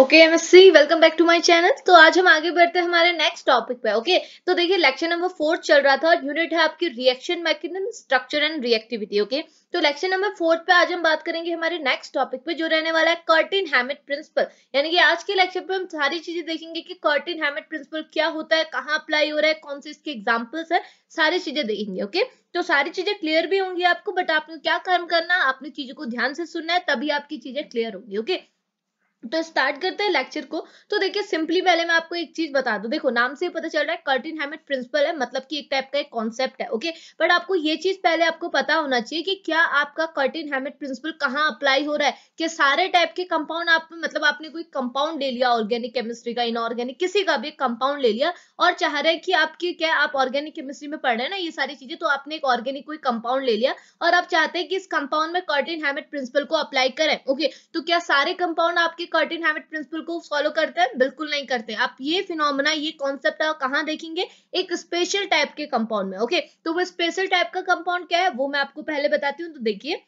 Okay MSc welcome back to my channel तो आज हम आगे बढ़ते हैं हमारे नेक्स्ट टॉपिक पे ओके okay? तो देखिए लेक्चर नंबर फोर चल रहा था और यूनिट है आपकी reaction mechanism structure and reactivity okay तो लेक्चर नंबर फोर्थ पे आज हम बात करेंगे हमारे नेक्स्ट टॉपिक पे जो रहने वाला है कर्टिन हैमिट प्रिंसिपल यानी कि आज के लेक्चर पे हम सारी चीजें देखेंगे कि कर्टिन हैमिट प्रिंसिपल क्या होता है कहाँ अप्लाई हो रहा है कौन से इसके एग्जांपल्स है सारी चीजें देखेंगे ओके तो सारी चीजें क्लियर भी होंगी आपको बट आपने क्या काम करना आपने चीजों को ध्यान से सुनना है तभी आपकी चीजें क्लियर होंगी ओके तो स्टार्ट करते हैं लेक्चर को तो देखिए सिंपली पहले मैं आपको एक चीज बता दूं देखो नाम से पता चल रहा है कर्टिन हैमेट प्रिंसिपल है मतलब कि एक टाइप का एक कॉन्सेप्ट है ओके बट आपको ये चीज पहले आपको पता होना चाहिए कि क्या आपका कर्टिन हैमेट प्रिंसिपल कहाँ अप्लाई हो रहा है कि सारे टाइप के कंपाउंड आप मतलब आपने कोई कंपाउंड ले लिया ऑर्गेनिक केमिस्ट्री का इनऑर्गेनिक किसी का भी कंपाउंड ले लिया और चाह रहे हैं कि आपके क्या आप ऑर्गेनिक केमिस्ट्री में पढ़ रहे हैं ना ये सारी चीजें तो आपने एक ऑर्गेनिक कोई कंपाउंड ले लिया और आप चाहते हैं कि इस कंपाउंड में कर्टिन हैमेट प्रिंसिपल को अप्लाई करें ओके तो क्या सारे कंपाउंड आपके कर्टिन हैबिट प्रिंसिपल को फॉलो करते हैं बिल्कुल नहीं करते आप ये फिनोमिना ये कॉन्सेप्ट आप कहाँ देखेंगे एक स्पेशल टाइप के कंपाउंड में ओके तो वो स्पेशल टाइप का कंपाउंड क्या है वो मैं आपको पहले बताती हूँ तो देखिए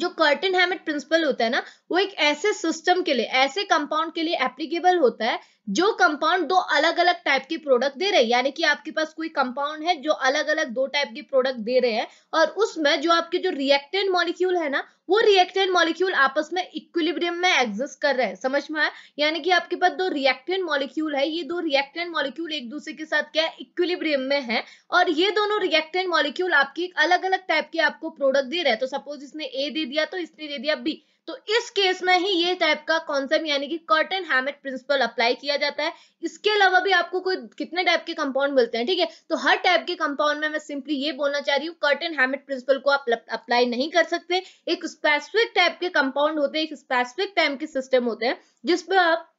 जो कर्टिन हैमिट प्रिंसिपल होता है ना वो एक ऐसे सिस्टम के लिए ऐसे कंपाउंड के लिए एप्लीकेबल होता है जो कंपाउंड दो अलग अलग टाइप के प्रोडक्ट दे रहे हैं यानी कि आपके पास कोई कंपाउंड है जो अलग अलग दो टाइप के प्रोडक्ट दे रहे हैं और उसमें जो आपके जो रिएक्टेंट मॉलिक्यूल है ना वो रिएक्टेंट मॉलिक्यूल आपस में इक्विलिब्रियम में एग्जिस्ट कर रहे हैं समझ में आया यानी कि आपके पास दो रिएक्टेंट मॉलिक्यूल है ये दो रिएक्टेंट मॉलिक्यूल एक दूसरे के साथ क्या है इक्विलिब्रियम में है और ये दोनों रिएक्टेंट मॉलिक्यूल आपकी अलग अलग टाइप के आपको प्रोडक्ट दे रहे हैं तो सपोज इसने ए दे दिया तो इसने दे दिया बी तो इस केस में ही ये टाइप का कॉन्सेप्ट यानी कि एंड हैमेट प्रिंसिपल अप्लाई किया जाता है इसके अलावा भी आपको कोई कितने टाइप के कंपाउंड मिलते हैं ठीक है तो हर टाइप के कंपाउंड में मैं सिंपली ये बोलना चाह रही हूँ कर्ट एंड हैमेट प्रिंसिपल को आप अप्लाई नहीं कर सकते एक स्पेसिफिक टाइप के कंपाउंड होते हैं एक स्पेसिफिक टाइप के सिस्टम होते हैं जिसपे आप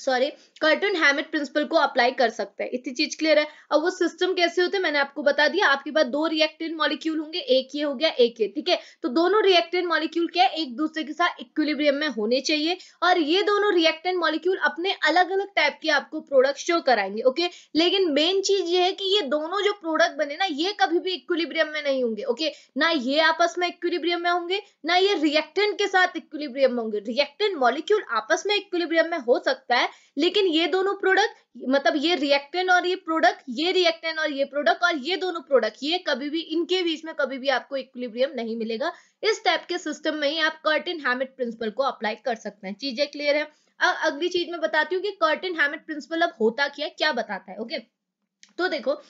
सॉरी कर्टन हैमिट प्रिंसिपल को अप्लाई कर सकते हैं इतनी चीज क्लियर है अब वो सिस्टम कैसे होते हैं मैंने आपको बता दिया आपके पास दो रिएक्टेंट मॉलिक्यूल होंगे एक ये हो गया एक ये ठीक है तो दोनों रिएक्टेंट मॉलिक्यूल क्या है एक दूसरे के साथ इक्विलिब्रियम में होने चाहिए और ये दोनों रिएक्टेंट मॉलिक्यूल अपने अलग अलग टाइप के आपको प्रोडक्ट शो कराएंगे ओके लेकिन मेन चीज ये है कि ये दोनों जो प्रोडक्ट बने ना ये कभी भी इक्विलिब्रियम में नहीं होंगे ओके ना ये आपस में इक्विलिब्रियम में होंगे ना ये रिएक्टेंट के साथ इक्विलिब्रियम में होंगे रिएक्टेंट मॉलिक्यूल आपस में इक्विलिब्रियम में हो सकता है है लेकिन ये दोनों प्रोडक्ट मतलब ये रिएक्टेंट और ये प्रोडक्ट ये रिएक्टेंट और ये प्रोडक्ट और ये दोनों प्रोडक्ट ये कभी भी इनके बीच में कभी भी आपको इक्विलिब्रियम नहीं मिलेगा इस टाइप के सिस्टम में ही आप कर्टिन हैमिट प्रिंसिपल को अप्लाई कर सकते हैं चीजें क्लियर है अब अगली चीज मैं बताती हूँ कि कर्टिन हैमिट प्रिंसिपल अब होता क्या क्या बताता है ओके तो देखो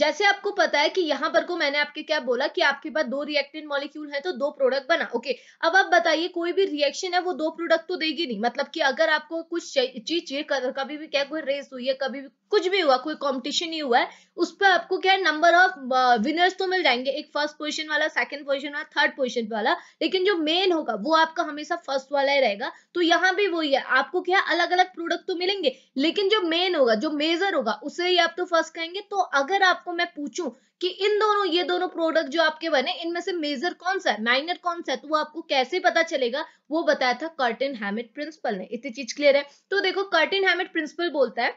जैसे आपको पता है कि यहाँ पर को मैंने आपके क्या बोला कि आपके पास दो रिएक्टेंट मॉलिक्यूल है तो दो प्रोडक्ट बना ओके अब आप बताइए कोई भी रिएक्शन है वो दो प्रोडक्ट तो देगी नहीं मतलब कि अगर आपको कुछ चीज चाहिए कभी भी क्या कोई रेस हुई है कभी भी कुछ भी हुआ कोई कॉम्पिटिशन ही हुआ है उस पर आपको क्या नंबर ऑफ विनर्स तो मिल जाएंगे एक फर्स्ट पोजिशन वाला सेकंड पोजिशन वाला थर्ड पोजिशन वाला लेकिन जो मेन होगा वो आपका हमेशा फर्स्ट वाला ही रहेगा तो यहाँ भी वही है आपको क्या अलग अलग प्रोडक्ट तो मिलेंगे लेकिन जो मेन होगा जो मेजर होगा उसे ही आप तो फर्स्ट कहेंगे तो अगर आप आपको मैं पूछूं कि इन दोनों ये दोनों प्रोडक्ट जो आपके बने इनमें से मेजर कौन सा है माइनर कौन सा है तो वो आपको कैसे पता चलेगा वो बताया था कर्टिन हैमिट प्रिंसिपल ने इतनी चीज क्लियर है तो देखो कर्टिन हैमिट प्रिंसिपल बोलता है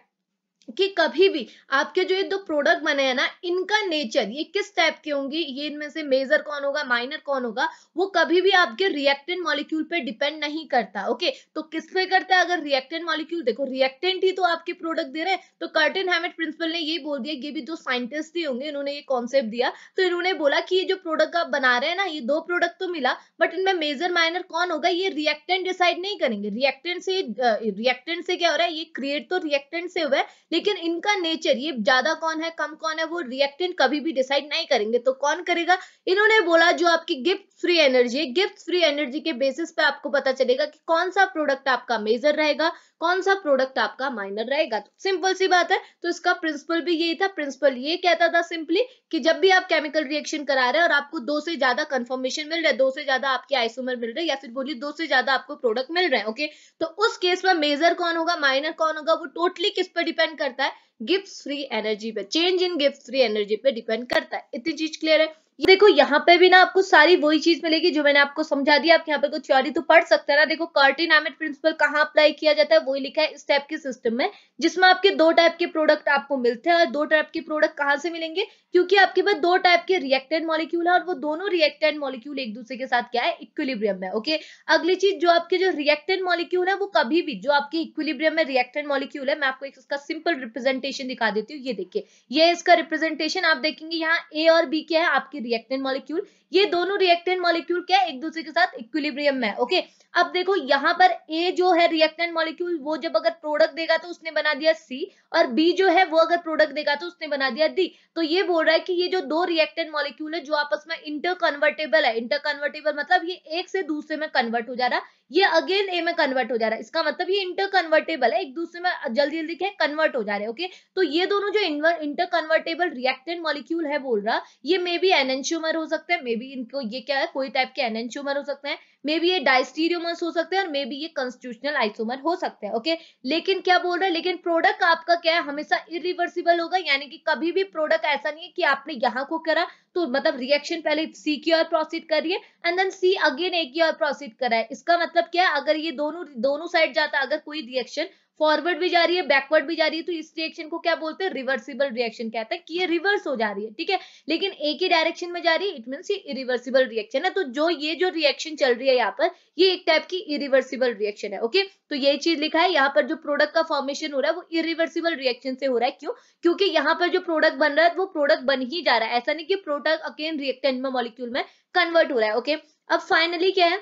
कि कभी भी आपके जो ये दो प्रोडक्ट बने हैं ना इनका नेचर ये किस टाइप के होंगे ये इनमें से मेजर कौन होगा माइनर कौन होगा वो कभी भी आपके रिएक्टेंट मॉलिक्यूल पे डिपेंड नहीं करता ओके तो किस पे करता है अगर रिएक्टेंट मॉलिक्यूल देखो रिएक्टेंट ही तो आपके प्रोडक्ट दे रहे हैं तो कर्टिन हैमेट प्रिंसिपल ने ये बोल दिया ये भी जो साइंटिस्ट ही होंगे इन्होंने ये कॉन्सेप्ट दिया तो इन्होंने बोला कि ये जो प्रोडक्ट आप बना रहे हैं ना ये दो प्रोडक्ट तो मिला बट इनमें मेजर माइनर कौन होगा ये रिएक्टेंट डिसाइड नहीं करेंगे रिएक्टेंट से रिएक्टेंट से क्या हो रहा है ये क्रिएट तो रिएक्टेंट से हुआ है लेकिन इनका नेचर ये ज्यादा कौन है कम कौन है वो रिएक्टेंट कभी भी डिसाइड नहीं करेंगे तो कौन करेगा इन्होंने बोला जो आपकी गिफ्ट फ्री एनर्जी है गिफ्ट फ्री एनर्जी के बेसिस पे आपको पता चलेगा कि कौन सा प्रोडक्ट आपका मेजर रहेगा कौन सा प्रोडक्ट आपका माइनर रहेगा सिंपल तो सी बात है तो इसका प्रिंसिपल भी यही था प्रिंसिपल ये कहता था सिंपली कि जब भी आप केमिकल रिएक्शन करा रहे हैं और आपको दो से ज्यादा कंफर्मेशन मिल रहा है दो से ज्यादा आपके आइसोमर मिल रहे हैं या फिर बोलिए दो से ज्यादा आपको प्रोडक्ट मिल रहे हैं ओके तो उस केस में मेजर कौन होगा माइनर कौन होगा वो टोटली किस पर डिपेंड करता है गिफ्ट फ्री एनर्जी पे change in gift free energy पे डिपेंड करता है इतनी चीज क्लियर है ये देखो यहाँ पे भी ना आपको सारी वही चीज मिलेगी जो मैंने आपको समझा दिया आप यहाँ पे कुछ थ्योरी तो पढ़ सकते हैं ना देखो कार्टिन एमिट प्रिंसिपल कहाँ अप्लाई किया जाता है वही लिखा है इस टाइप के सिस्टम में जिसमें आपके दो टाइप के प्रोडक्ट आपको मिलते हैं और दो टाइप के प्रोडक्ट कहाँ से मिलेंगे क्योंकि आपके पास दो टाइप के रिएक्टेड मॉलिक्यूल है और वो दोनों रिएक्टेड मॉलिक्यूल एक दूसरे के साथ क्या है इक्विलिब्रियम में ओके अगली चीज जो आपके जो रिएक्टेड मॉलिक्यूल है वो कभी भी जो आपके इक्विलिब्रियम में रिएक्टेड मॉलिक्यूल है मैं आपको एक उसका सिंपल रिप्रेजेंटेशन दिखा देती हूँ ये देखिए ये इसका रिप्रेजेंटेशन आप देखेंगे यहाँ ए और बी क्या है आपके reactant molecule ये दोनों रिएक्टेंट मॉलिक्यूल क्या एक दूसरे के साथ इक्विलिब्रियम में ओके अब देखो यहाँ पर ए जो है रिएक्टेंट मॉलिक्यूल वो जब अगर प्रोडक्ट देगा तो उसने बना दिया सी और बी जो है वो अगर प्रोडक्ट देगा तो उसने बना दिया डी तो ये बोल रहा है कि ये जो दो रिएक्टेंट मॉलिक्यूल है जो आपस में इंटरकन्वर्टेबल है इंटरकन्वर्टेबल मतलब ये एक से दूसरे में कन्वर्ट हो जा रहा है ये अगेन ए में कन्वर्ट हो जा रहा है इसका मतलब ये इंटरकन्वर्टेबल है एक दूसरे में जल्दी जल्दी क्या कन्वर्ट हो जा रहे हैं ओके तो ये दोनों जो इंटरकन्वर्टेबल रिएक्टेंट मॉलिक्यूल है बोल रहा ये मे बी एनशियोमर हो सकते हैं मे बी भी इनको ये क्या है कोई टाइप के एनेंशोमर हो सकते हैं मे बी ये डाइस्टीरियोमर्स हो सकते हैं और मे बी ये कंस्टिट्यूशनल आइसोमर हो सकते हैं ओके लेकिन क्या बोल रहा है लेकिन प्रोडक्ट आपका क्या है हमेशा इरिवर्सिबल होगा यानी कि कभी भी प्रोडक्ट ऐसा नहीं है कि आपने यहाँ को करा तो मतलब रिएक्शन पहले सी की ओर प्रोसीड करिए and then C again A की ओर प्रोसीड करा है इसका मतलब क्या है अगर ये दोनों दोनों साइड जाता अगर कोई रिएक्शन फॉरवर्ड भी जा रही है बैकवर्ड भी जा रही है तो इस रिएक्शन को क्या बोलते हैं रिवर्सिबल रिएक्शन कहते हैं कि ये रिवर्स हो जा रही है ठीक है लेकिन एक ही डायरेक्शन में जा रही है इट मीन ये इरिवर्सिबल रिएक्शन है तो जो ये जो रिएक्शन चल रही है यहाँ पर ये एक टाइप की इरिवर्सिबल रिएक्शन है ओके तो ये चीज लिखा है यहाँ पर जो प्रोडक्ट का फॉर्मेशन हो रहा है वो इरिवर्सिबल रिएक्शन से हो रहा है क्यों क्योंकि यहाँ पर जो प्रोडक्ट बन रहा है वो प्रोडक्ट बन ही जा रहा है ऐसा नहीं कि प्रोडक्ट अगेन रिएक्टेंट में मॉलिक्यूल में कन्वर्ट हो रहा है ओके अब फाइनली क्या है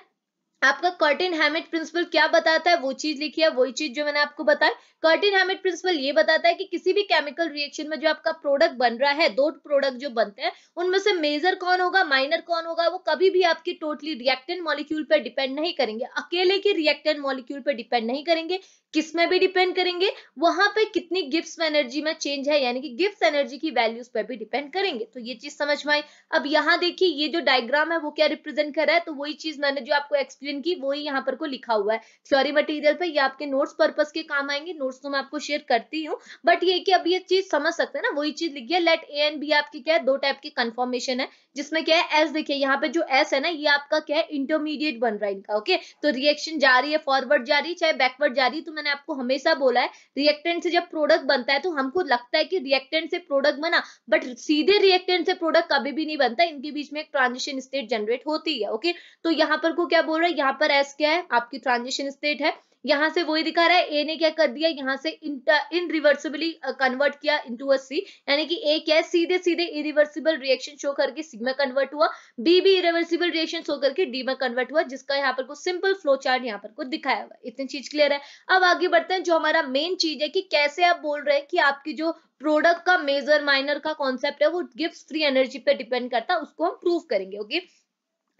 आपका कर्टिन हैमिट प्रिंसिपल क्या बताता है वो चीज लिखी है वही चीज जो मैंने आपको बताया कर्टिन हैमिट प्रिंसिपल ये बताता है कि किसी भी केमिकल रिएक्शन में जो आपका प्रोडक्ट बन रहा है दो प्रोडक्ट जो बनते हैं उनमें से मेजर कौन होगा माइनर कौन होगा वो कभी भी आपकी टोटली रिएक्टेंट मॉलिक्यूल पर डिपेंड नहीं करेंगे अकेले के रिएक्टेंट मॉलिक्यूल पर डिपेंड नहीं करेंगे किस में भी डिपेंड करेंगे वहां पे कितनी गिफ्ट एनर्जी में चेंज है यानी कि गिफ्ट एनर्जी की वैल्यूज पे भी डिपेंड करेंगे तो ये चीज समझ में आई अब यहाँ देखिए ये जो डायग्राम है वो क्या रिप्रेजेंट कर रहा है तो वही चीज मैंने जो आपको एक्सप्लेन की वही यहाँ पर को लिखा हुआ है थ्योरी मटीरियल पे आपके नोट्स पर्पज के काम आएंगे नोट्स तो मैं आपको शेयर करती हूँ बट ये कि अब ये चीज समझ सकते हैं ना वही चीज लिखिए लेट ए एन बी आपकी क्या है दो टाइप की कन्फर्मेशन है जिसमें क्या है एस देखिए यहाँ पे जो एस है ना ये आपका क्या है इंटरमीडिएट बन रहा है इनका ओके तो रिएक्शन जा रही है फॉरवर्ड जा रही है चाहे बैकवर्ड जा रही है तो मैंने आपको हमेशा बोला है रिएक्टेंट से जब प्रोडक्ट बनता है तो हमको लगता है कि रिएक्टेंट से प्रोडक्ट बना बट सीधे रिएक्टेंट से प्रोडक्ट कभी भी नहीं बनता इनके बीच में एक ट्रांजिशन स्टेट जनरेट होती है ओके तो यहाँ पर को क्या बोल रहा है यहाँ पर एस क्या है आपकी ट्रांजिशन स्टेट है यहाँ से वही दिखा रहा है ए ने क्या कर दिया यहाँ से इन रिवर्सिबली कन्वर्ट किया इनटू अ सी यानी कि ए क्या है सीधे सीधे इरिवर्सिबल रिएक्शन शो करके सिग्मा कन्वर्ट हुआ बी भी इरिवर्सिबल रिएक्शन शो करके डी में कन्वर्ट हुआ जिसका यहाँ पर को सिंपल फ्लो चार्ट यहाँ पर को दिखाया हुआ इतनी चीज क्लियर है अब आगे बढ़ते हैं जो हमारा मेन चीज है कि कैसे आप बोल रहे हैं कि आपकी जो प्रोडक्ट का मेजर माइनर का कॉन्सेप्ट है वो गिफ्ट फ्री एनर्जी पे डिपेंड करता है उसको हम प्रूव करेंगे ओके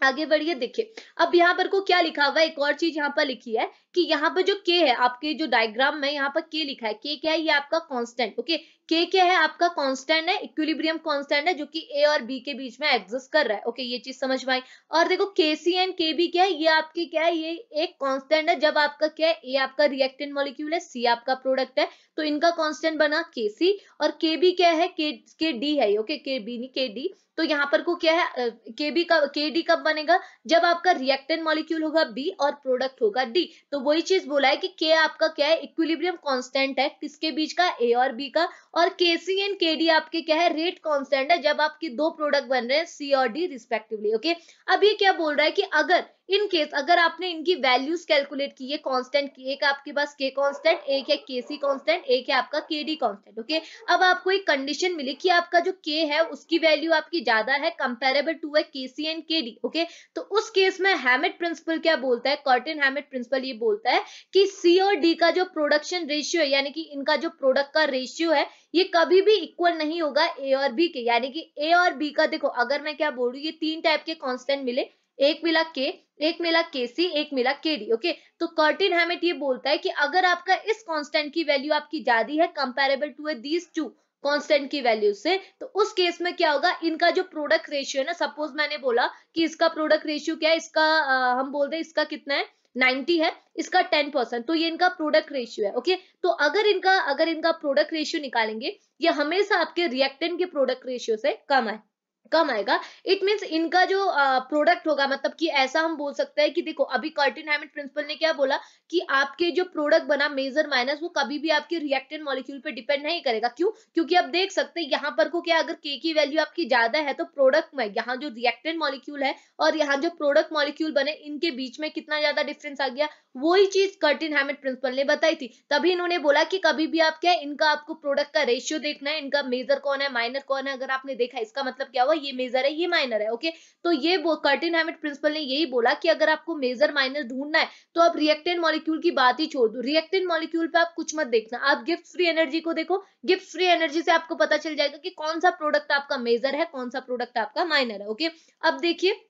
आगे बढ़िए देखिए अब यहाँ पर को क्या लिखा हुआ है एक और चीज यहाँ पर लिखी है कि यहाँ पर जो के है आपके जो डायग्राम में यहाँ पर के लिखा है के क्या है ये आपका कांस्टेंट ओके के क्या है आपका कांस्टेंट है इक्विलिब्रियम कांस्टेंट है जो कि ए और बी के बीच में एग्जिस्ट कर रहा है ओके ये चीज समझ में आई और देखो के सी एंड के बी क्या है ये आपके क्या है ये एक कॉन्स्टेंट है जब आपका क्या है ए आपका रिएक्टेंट मॉलिक्यूल है सी आपका प्रोडक्ट है तो इनका कॉन्स्टेंट बना के सी और के बी क्या है के के डी है ओके के बी नहीं के डी तो यहाँ पर को क्या है के बी का के डी कब बनेगा जब आपका रिएक्टेंट मॉलिक्यूल होगा बी और प्रोडक्ट होगा डी तो वही चीज बोला है कि के आपका क्या है इक्विलिब्रियम कांस्टेंट है किसके बीच का ए और बी का और के सी एंड के डी आपके क्या है रेट कांस्टेंट है जब आपके दो प्रोडक्ट बन रहे हैं सी और डी रिस्पेक्टिवली ओके अब ये क्या बोल रहा है कि अगर इन केस अगर आपने इनकी वैल्यूज कैलकुलेट की है कांस्टेंट एक आपके पास के कांस्टेंट एक है के सी कॉन्स्टेंट एक है आपका के डी कॉन्स्टेंट ओके अब आपको एक कंडीशन मिली कि आपका जो के है उसकी वैल्यू आपकी ज्यादा है कंपेरेबल टू है K C and K D okay तो उस केस में हैमेट प्रिंसिपल क्या बोलता है कर्टन हैमेट प्रिंसिपल ये बोलता है कि सी और डी का जो प्रोडक्शन रेशियो है यानी कि इनका जो प्रोडक्ट का रेशियो है ये कभी भी इक्वल नहीं होगा ए और बी के यानी कि ए और बी का देखो अगर मैं क्या बोल रही हूँ ये तीन टाइप के कॉन्स्टेंट मिले एक मिला के एक मिला के सी एक मिला के डी ओके तो कर्टिन हैमेट ये बोलता है कि अगर आपका इस कांस्टेंट की वैल्यू आपकी ज्यादा है comparable to a these two constant की वैल्यू से तो उस केस में क्या होगा इनका जो प्रोडक्ट रेशियो है ना सपोज मैंने बोला कि इसका प्रोडक्ट रेशियो क्या है इसका आ, हम बोल रहे हैं इसका कितना है 90 है इसका 10 परसेंट तो ये इनका प्रोडक्ट रेशियो है ओके तो अगर इनका अगर इनका प्रोडक्ट रेशियो निकालेंगे ये हमेशा आपके रिएक्टेंट के प्रोडक्ट रेशियो से कम है कम आएगा इट मीन इनका जो प्रोडक्ट होगा मतलब कि ऐसा हम बोल सकते हैं कि देखो अभी कर्टिन हेमेट प्रिंसिपल ने क्या बोला कि आपके जो प्रोडक्ट बना मेजर माइनस वो कभी भी आपके रिएक्टेड मॉलिक्यूल पे डिपेंड नहीं करेगा क्यों क्योंकि आप देख सकते हैं यहाँ पर को क्या अगर के की वैल्यू आपकी ज्यादा है तो प्रोडक्ट में यहाँ जो रिएक्टेड मॉलिक्यूल है और यहाँ जो प्रोडक्ट मॉलिक्यूल बने इनके बीच में कितना ज्यादा डिफरेंस आ गया वही चीज कर्टिन हेमेट प्रिंसिपल ने बताई थी तभी इन्होंने बोला कि कभी भी आप क्या इनका आपको प्रोडक्ट का रेशियो देखना है इनका मेजर कौन है माइनर कौन है अगर आपने देखा इसका मतलब क्या हुआ ये मेजर है ये माइनर है ओके तो ये कर्टिन हैमिट प्रिंसिपल ने यही बोला कि अगर आपको मेजर माइनर ढूंढना है तो आप रिएक्टेड मॉलिक्यूल की बात ही छोड़ दो रिएक्टेड मॉलिक्यूल पे आप कुछ मत देखना आप गिफ्ट फ्री एनर्जी को देखो गिफ्ट फ्री एनर्जी से आपको पता चल जाएगा कि कौन सा प्रोडक्ट आपका मेजर है कौन सा प्रोडक्ट आपका माइनर है ओके अब देखिए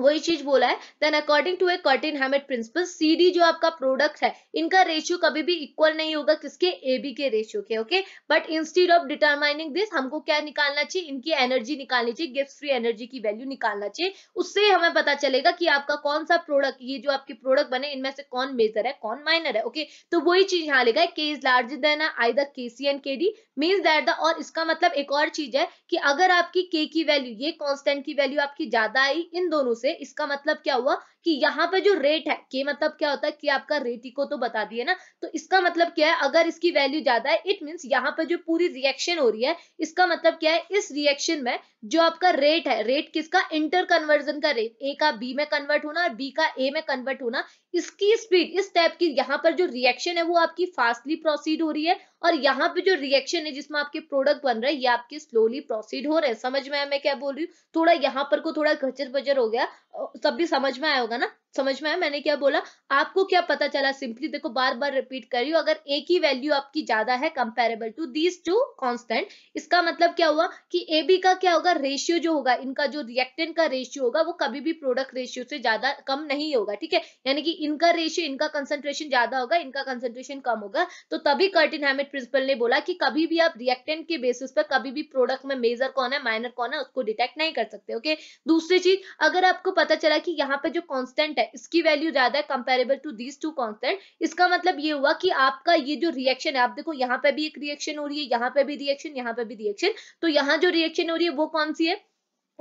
वही चीज बोला है then according to a Curtin Hammett principle CD जो आपका प्रोडक्ट है इनका रेशियो कभी भी इक्वल नहीं होगा किसके ए बी के रेशियो के okay but instead of determining this हमको क्या निकालना चाहिए इनकी एनर्जी निकालनी चाहिए गिफ्ट फ्री एनर्जी की वैल्यू निकालना चाहिए उससे हमें पता चलेगा कि आपका कौन सा प्रोडक्ट ये जो आपके प्रोडक्ट बने इनमें से कौन मेजर है कौन माइनर है ओके okay? तो वही चीज यहाँ लेगा K is larger than either K C and K D means that the और इसका मतलब एक और चीज है कि अगर आपकी के की वैल्यू ये कॉन्स्टेंट की वैल्यू आपकी ज्यादा आई इन दोनों से से इसका मतलब क्या हुआ कि यहाँ पे जो रेट है के मतलब क्या होता है कि आपका रेटी को तो बता दिए ना तो इसका मतलब क्या है अगर इसकी वैल्यू ज्यादा है इट मीन यहाँ पे जो पूरी रिएक्शन हो रही है इसका मतलब क्या है इस रिएक्शन में जो आपका रेट है रेट किसका इंटर कन्वर्जन का रेट ए का बी में कन्वर्ट होना और बी का ए में कन्वर्ट होना इसकी स्पीड इस टाइप की यहाँ पर जो रिएक्शन है वो आपकी फास्टली प्रोसीड हो रही है और यहाँ पे जो रिएक्शन है जिसमें आपके प्रोडक्ट बन रहे हैं ये आपके स्लोली प्रोसीड हो रहे हैं समझ में मैं क्या बोल रही हूँ थोड़ा यहाँ पर को थोड़ा घचर बजर हो गया सब भी समझ में आया होगा ना समझ में आया मैंने क्या बोला आपको क्या पता चला सिंपली देखो बार बार रिपीट कर रही हूँ अगर एक ही वैल्यू आपकी ज्यादा है comparable to these two constant इसका मतलब क्या हुआ कि ए बी का क्या होगा रेशियो जो होगा इनका जो रिएक्टेंट का रेशियो होगा वो कभी भी प्रोडक्ट रेशियो से ज्यादा कम नहीं होगा ठीक है यानी कि इनका रेशियो इनका कंसेंट्रेशन ज्यादा होगा इनका कंसेंट्रेशन कम होगा तो तभी कर्टिन हैमिट प्रिंसिपल ने बोला कि कभी भी आप रिएक्टेंट के बेसिस पर कभी भी प्रोडक्ट में मेजर कौन है माइनर कौन है उसको डिटेक्ट नहीं कर सकते ओके दूसरी चीज अगर आपको पता चला कि यहाँ पे जो कॉन्स्टेंट कॉन्स्टेंट है इसकी वैल्यू ज्यादा है comparable to these two constant इसका मतलब ये हुआ कि आपका ये जो रिएक्शन है आप देखो यहाँ पे भी एक रिएक्शन हो रही है यहाँ पे भी रिएक्शन यहाँ पे भी रिएक्शन तो यहाँ जो रिएक्शन हो रही है वो कौन सी है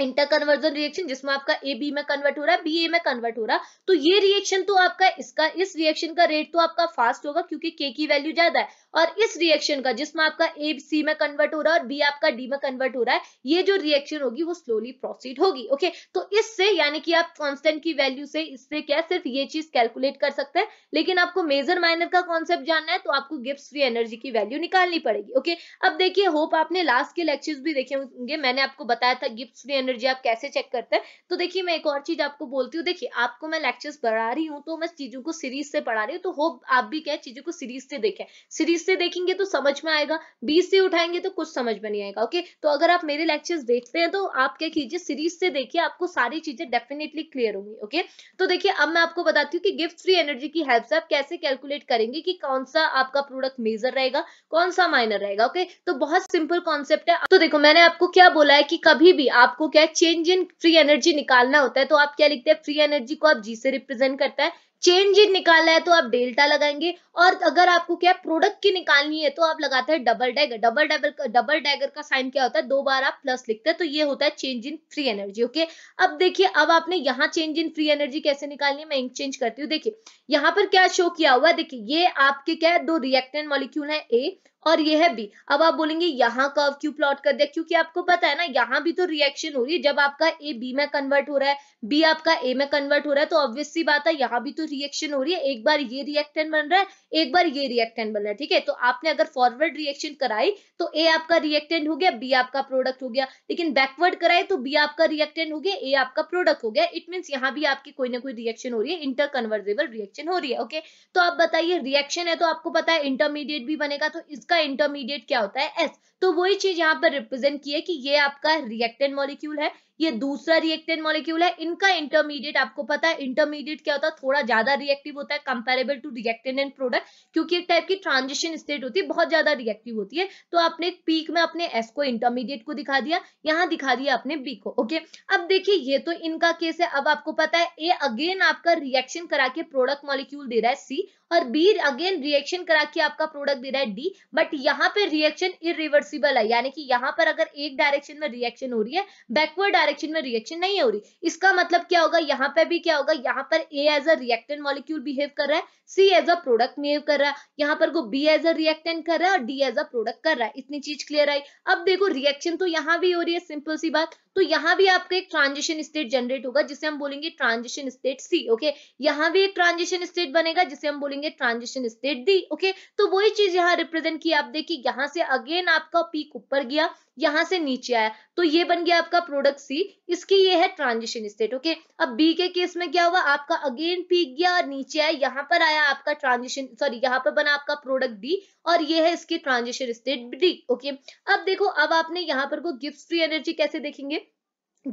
इंटर कन्वर्जन रिएक्शन जिसमें आपका ए बी में कन्वर्ट हो रहा है बी ए में कन्वर्ट हो रहा तो ये रिएक्शन तो आपका इसका इस रिएक्शन का रेट तो आपका फास्ट होगा क्योंकि के की वैल्यू ज्यादा है और इस रिएक्शन का जिसमें आपका ए सी में कन्वर्ट हो रहा है और बी आपका डी में कन्वर्ट हो रहा है ये जो रिएक्शन होगी वो स्लोली प्रोसीड होगी ओके तो इससे यानी कि आप कॉन्स्टेंट की वैल्यू से इससे क्या सिर्फ ये चीज कैलकुलेट कर सकते हैं लेकिन आपको मेजर माइनर का कॉन्सेप्ट जानना है तो आपको गिफ्ट फ्री एनर्जी की वैल्यू निकालनी पड़ेगी ओके अब देखिए होप आपने लास्ट के लेक्चर्स भी देखे होंगे मैंने आपको बताया था गिफ्ट फ्री एनर्जी आप कैसे चेक करते हैं तो देखिए मैं एक और चीज आपको बोलती हूँ देखिए आपको मैं लेक्चर्स पढ़ा रही हूँ तो मैं चीजों को सीरीज से पढ़ा रही हूँ तो होप आप भी क्या चीजों को सीरीज से देखें सीरीज से देखेंगे तो समझ में आएगा बीस से उठाएंगे तो कुछ समझ में नहीं आएगा ओके तो अगर आप मेरे लेक्चर्स देखते हैं तो आप क्या कीजिए सीरीज से देखिए आपको सारी चीजें डेफिनेटली क्लियर होंगी ओके तो देखिए अब मैं आपको बताती हूँ कि गिफ्ट फ्री एनर्जी की हेल्प से आप कैसे कैलकुलेट करेंगे कि कौन सा आपका प्रोडक्ट मेजर रहेगा कौन सा माइनर रहेगा ओके तो बहुत सिंपल कॉन्सेप्ट है तो देखो मैंने आपको क्या बोला है कि कभी भी आपको क्या है चेंज इन फ्री एनर्जी निकालना होता है तो आप क्या लिखते हैं फ्री एनर्जी को आप जी से रिप्रेजेंट करता है चेंज इन निकालना है तो आप डेल्टा लगाएंगे और अगर आपको क्या प्रोडक्ट की निकालनी है तो आप लगाते हैं double dagger double double double dagger का साइन क्या होता है दो बार आप प्लस लिखते हैं तो ये होता है change in free energy okay अब देखिए अब आपने यहाँ चेंज इन फ्री एनर्जी कैसे निकालनी है मैं चेंज करती हूँ देखिए यहाँ पर क्या शो किया हुआ है देखिए ये आपके क्या है दो रिएक्टेंट मॉलिक्यूल है ए और ये है बी अब आप बोलेंगे यहाँ कर्व क्यों प्लॉट कर दिया क्योंकि आपको पता है ना यहाँ भी तो रिएक्शन हो रही है जब आपका ए बी में कन्वर्ट हो रहा है बी आपका ए में कन्वर्ट हो रहा है तो ऑब्वियसली बात है यहाँ भी तो रिएक्शन हो रही है एक बार ये रिएक्टेंट बन रहा है एक बार ये रिएक्टेंट बन रहा है ठीक है तो आपने अगर फॉरवर्ड रिएक्शन कराई तो ए आपका रिएक्टेंट हो गया बी आपका प्रोडक्ट हो गया लेकिन बैकवर्ड कराए तो बी आपका रिएक्टेंट हो गया ए आपका प्रोडक्ट हो गया इट मीन्स यहाँ भी आपकी कोई ना कोई रिएक्शन हो रही है इंटर कन्वर्जेबल रिएक्शन हो रही है ओके तो आप बताइए रिएक्शन है तो आपको पता है इंटरमीडिएट भी बनेगा तो इसका इंटरमीडिएट क्या होता है एस तो वही चीज यहाँ पर रिप्रेजेंट की है कि ये आपका रिएक्टेंट मॉलिक्यूल है ये हम्म। दूसरा रिएक्टेंट मॉलिक्यूल है इनका इंटरमीडिएट आपको पता है इंटरमीडिएट क्या होता है थोड़ा ज्यादा रिएक्टिव होता है comparable to reactant and product क्योंकि एक टाइप की ट्रांजिशन स्टेट होती है बहुत ज्यादा रिएक्टिव होती है तो आपने पीक में अपने एस को इंटरमीडिएट को दिखा दिया यहाँ दिखा दिया अपने बी को ओके अब देखिए ये तो इनका केस है अब आपको पता है ए अगेन आपका रिएक्शन करा के प्रोडक्ट मॉलिक्यूल दे रहा है सी और बी अगेन रिएक्शन करा के आपका प्रोडक्ट दे रहा है डी बट यहाँ पे रिएक्शन इरिवर्सिबल है यानी कि यहाँ पर अगर एक डायरेक्शन में रिएक्शन हो रही है बैकवर्ड डायरेक्शन में रिएक्शन नहीं हो रही इसका मतलब क्या होगा यहाँ पे भी क्या होगा यहाँ पर A as a reactant molecule behave कर रहा है C as a product behave कर रहा है यहाँ पर को बी एज अ रिएक्टेंट कर रहा है और डी एज अ प्रोडक्ट कर रहा है इतनी चीज क्लियर आई अब देखो रिएक्शन तो यहाँ भी हो रही है सिंपल सी बात तो यहाँ भी आपका एक ट्रांजिशन स्टेट जनरेट होगा जिसे हम बोलेंगे ट्रांजिशन स्टेट सी ओके यहाँ भी एक ट्रांजिशन स्टेट बनेगा जिसे हम बोलेंगे ट्रांजिशन स्टेट डी ओके तो वही चीज यहाँ रिप्रेजेंट की आप देखिए यहाँ से अगेन आपका पीक ऊपर गया यहां से नीचे आया तो ये बन गया आपका प्रोडक्ट सी इसकी ये है ट्रांजिशन स्टेट ओके अब बी के केस में क्या हुआ आपका अगेन पीक गया और नीचे आया यहां पर आया आपका ट्रांजिशन सॉरी यहाँ पर बना आपका प्रोडक्ट डी और ये है इसकी ट्रांजिशन स्टेट डी ओके अब देखो अब आपने यहाँ पर को गिफ्ट फ्री एनर्जी कैसे देखेंगे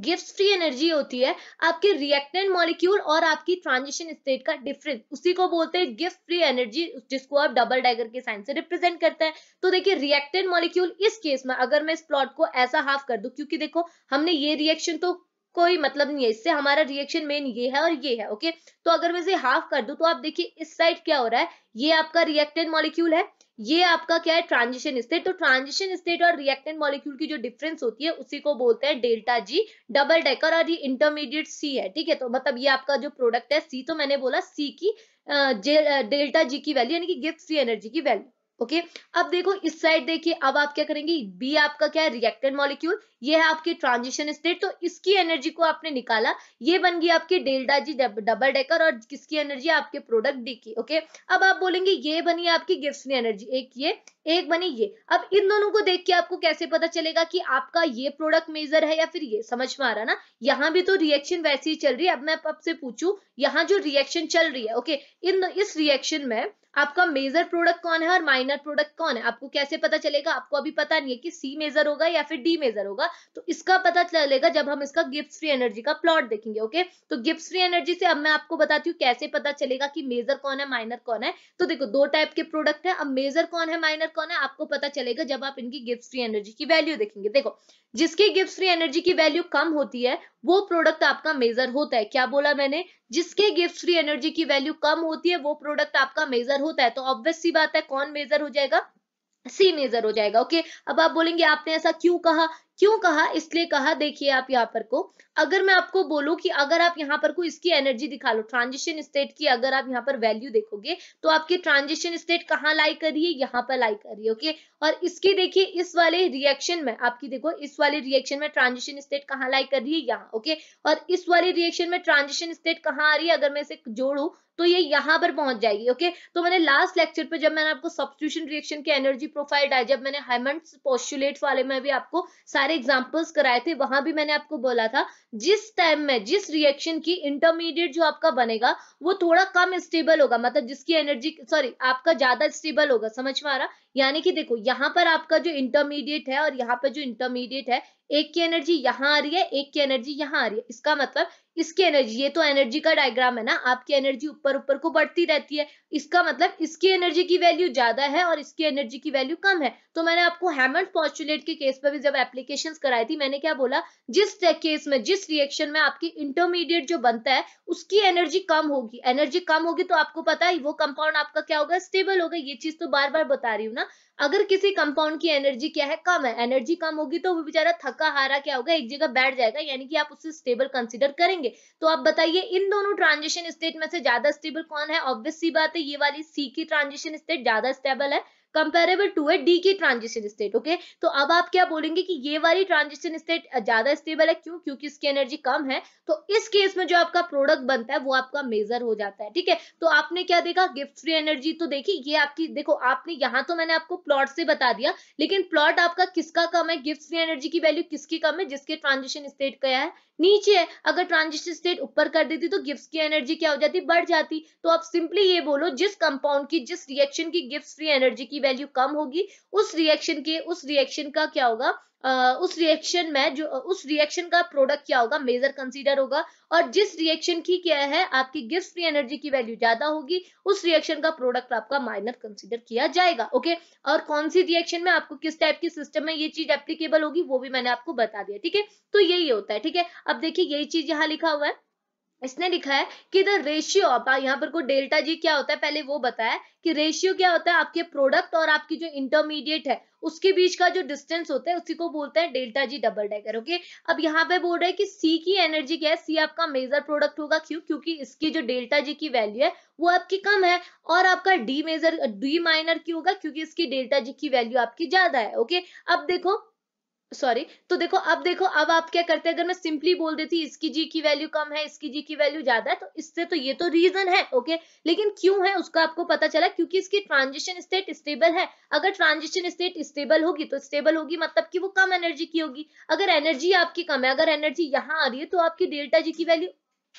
गिफ्ट फ्री एनर्जी होती है आपके रिएक्टेंट मॉलिक्यूल और आपकी ट्रांजिशन स्टेट का डिफरेंस उसी को बोलते हैं गिफ्ट फ्री एनर्जी जिसको आप डबल डाइगर के साइन से रिप्रेजेंट करते हैं तो देखिए रिएक्टेंट मॉलिक्यूल इस केस में अगर मैं इस प्लॉट को ऐसा हाफ कर दू क्योंकि देखो हमने ये रिएक्शन तो कोई मतलब नहीं है इससे हमारा रिएक्शन मेन ये है और ये है ओके तो अगर मैं इसे हाफ कर दू तो आप देखिए इस साइड क्या हो रहा है ये आपका रिएक्टेंट मॉलिक्यूल है ये आपका क्या है ट्रांजिशन स्टेट तो ट्रांजिशन स्टेट और रिएक्टेंट मॉलिक्यूल की जो डिफरेंस होती है उसी को बोलते हैं डेल्टा जी डबल डेकर और ये इंटरमीडिएट सी है ठीक है तो मतलब ये आपका जो प्रोडक्ट है सी तो मैंने बोला सी की डेल्टा जी की वैल्यू यानी कि गिफ्ट सी एनर्जी की वैल्यू ओके अब देखो इस साइड देखिए अब आप क्या करेंगे बी आपका क्या है रिएक्टेड मॉलिक्यूल ये है आपकी ट्रांजिशन स्टेट तो इसकी एनर्जी को आपने निकाला ये बन गई आपकी डेल्टा जी डबल डेकर और किसकी एनर्जी आपके प्रोडक्ट डी की ओके अब आप बोलेंगे ये बनी आपकी गिफ्ट एनर्जी एक ये एक बनी ये अब इन दोनों को देख के आपको कैसे पता चलेगा कि आपका ये प्रोडक्ट मेजर है या फिर ये समझ में आ रहा ना यहाँ भी तो रिएक्शन वैसी ही चल रही है अब मैं आपसे पूछू यहाँ जो रिएक्शन चल रही है ओके इन इस रिएक्शन में आपका मेजर प्रोडक्ट कौन है और माइनर प्रोडक्ट कौन है आपको कैसे पता चलेगा आपको अभी पता नहीं है कि सी मेजर होगा या फिर डी मेजर होगा तो इसका पता चलेगा जब हम इसका गिफ्ट फ्री एनर्जी का प्लॉट देखेंगे ओके तो गिफ्ट फ्री एनर्जी से अब मैं आपको बताती हूँ कैसे पता चलेगा कि मेजर कौन है माइनर कौन है तो देखो दो टाइप के प्रोडक्ट है अब मेजर कौन है माइनर कौन है आपको पता चलेगा जब आप इनकी गिफ्ट फ्री एनर्जी की वैल्यू देखेंगे देखो जिसकी गिफ्ट फ्री एनर्जी की वैल्यू कम होती है वो प्रोडक्ट आपका मेजर होता है क्या बोला मैंने जिसके गिफ्ट फ्री एनर्जी की वैल्यू कम होती है वो प्रोडक्ट आपका मेजर होता है तो ऑब्वियस सी बात है कौन मेजर हो जाएगा सी मेजर हो जाएगा ओके अब आप बोलेंगे आपने ऐसा क्यों कहा क्यों कहा इसलिए कहा देखिए आप यहाँ पर को अगर मैं आपको बोलूं कि अगर आप यहाँ पर को इसकी एनर्जी दिखा लो ट्रांजिशन स्टेट की अगर आप यहाँ पर वैल्यू देखोगे तो आपकी ट्रांजिशन स्टेट कहाँ लाई करिए यहाँ पर लाई है ओके और इसकी देखिए इस वाले रिएक्शन में आपकी देखो इस वाले रिएक्शन में ट्रांजिशन स्टेट कहाँ लाई कर रही है यहाँ ओके और इस वाले रिएक्शन में ट्रांजिशन स्टेट कहाँ आ रही है अगर मैं इसे जोड़ू तो ये यहाँ पर पहुंच जाएगी ओके तो मैंने लास्ट लेक्चर पे जब मैंने आपको सब्सिट्यूशन रिएक्शन के एनर्जी प्रोफाइल डाय जब मैंने हेमंट पोस्टुलेट वाले में भी आपको सारे सारे एग्जाम्पल्स कराए थे वहां भी मैंने आपको बोला था जिस टाइम में जिस रिएक्शन की इंटरमीडिएट जो आपका बनेगा वो थोड़ा कम स्टेबल होगा मतलब जिसकी एनर्जी सॉरी आपका ज्यादा स्टेबल होगा समझ में आ रहा यानी कि देखो यहाँ पर आपका जो इंटरमीडिएट है और यहाँ पर जो इंटरमीडिएट है एक की एनर्जी यहाँ आ रही है एक की एनर्जी यहाँ आ रही है इसका मतलब इसकी एनर्जी ये तो एनर्जी का डायग्राम है ना आपकी एनर्जी ऊपर ऊपर को बढ़ती रहती है इसका मतलब इसकी एनर्जी की वैल्यू ज्यादा है और इसकी एनर्जी की वैल्यू कम है तो मैंने आपको हैमंड पॉस्टुलेट के केस पर भी जब एप्लीकेशन कराई थी मैंने क्या बोला जिस केस में जिस रिएक्शन में आपकी इंटरमीडिएट जो बनता है उसकी एनर्जी कम होगी एनर्जी कम होगी तो आपको पता है वो कंपाउंड आपका क्या होगा स्टेबल होगा ये चीज तो बार बार बता रही हूँ ना ना अगर किसी कंपाउंड की एनर्जी क्या है कम है एनर्जी कम होगी तो वो बेचारा थका हारा क्या होगा एक जगह बैठ जाएगा यानी कि आप उसे स्टेबल कंसिडर करेंगे तो आप बताइए इन दोनों ट्रांजिशन स्टेट में से ज्यादा स्टेबल कौन है ऑब्वियस सी बात है ये वाली सी की ट्रांजिशन स्टेट ज्यादा स्टेबल है कंपेरेबल टू है डी की ट्रांजिशन स्टेट ओके तो अब आप क्या बोलेंगे कि ये वाली ट्रांजिशन स्टेट ज्यादा स्टेबल है क्यों क्योंकि इसकी एनर्जी कम है तो इस केस में जो आपका प्रोडक्ट बनता है वो आपका मेजर हो जाता है ठीक है तो आपने क्या देखा गिफ्ट फ्री एनर्जी तो देखी ये आपकी देखो आपने यहाँ तो मैंने आपको प्लॉट से बता दिया लेकिन प्लॉट आपका किसका कम है गिफ्ट फ्री एनर्जी की वैल्यू किसकी कम है जिसके ट्रांजिशन स्टेट क्या है नीचे है अगर ट्रांजिशन स्टेट ऊपर कर देती तो गिफ्ट की एनर्जी क्या हो जाती बढ़ जाती तो आप सिंपली ये बोलो जिस कंपाउंड की जिस रिएक्शन की गिफ्ट फ्री एनर्जी की वैल्यू कम होगी उस रिएक्शन के उस रिएक्शन का क्या होगा उस रिएक्शन में जो उस रिएक्शन का प्रोडक्ट क्या होगा मेजर कंसीडर होगा और जिस रिएक्शन की क्या है आपकी गिफ्ट फ्री एनर्जी की वैल्यू ज्यादा होगी उस रिएक्शन का प्रोडक्ट आपका माइनर कंसीडर किया जाएगा ओके और कौन सी रिएक्शन में आपको किस टाइप की सिस्टम में ये चीज एप्लीकेबल होगी वो भी मैंने आपको बता दिया ठीक है तो यही होता है ठीक है अब देखिए यही चीज यहाँ लिखा हुआ है इसने लिखा है कि द रेशियो आप यहाँ पर को डेल्टा जी क्या होता है पहले वो बताया कि रेशियो क्या होता है आपके प्रोडक्ट और आपकी जो इंटरमीडिएट है उसके बीच का जो डिस्टेंस होता है उसी को बोलते हैं delta G double dagger okay अब यहाँ पे बोल रहे हैं कि सी की एनर्जी क्या है सी आपका मेजर प्रोडक्ट होगा क्यों क्योंकि इसकी जो डेल्टा जी की वैल्यू है वो आपकी कम है और आपका डी मेजर डी माइनर क्यों होगा क्योंकि इसकी डेल्टा जी की वैल्यू आपकी ज्यादा है ओके अब देखो सॉरी तो देखो अब देखो अब आप क्या करते हैं अगर मैं सिंपली बोल देती इसकी जी की वैल्यू कम है इसकी जी की वैल्यू ज्यादा है तो इससे तो ये तो रीजन है ओके लेकिन क्यों है उसका आपको पता चला क्योंकि इसकी ट्रांजिशन स्टेट स्टेबल है अगर ट्रांजिशन स्टेट स्टेबल होगी तो स्टेबल होगी मतलब कि वो कम एनर्जी की होगी अगर एनर्जी आपकी कम है अगर एनर्जी यहाँ आ रही है तो आपकी डेल्टा जी की वैल्यू